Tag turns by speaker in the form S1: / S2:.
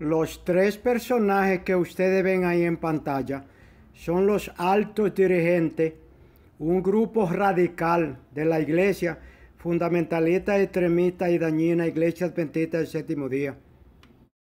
S1: Los tres personajes que ustedes ven ahí en pantalla son los altos dirigentes, un grupo radical de la iglesia fundamentalista, extremista y dañina, iglesia adventista del séptimo día.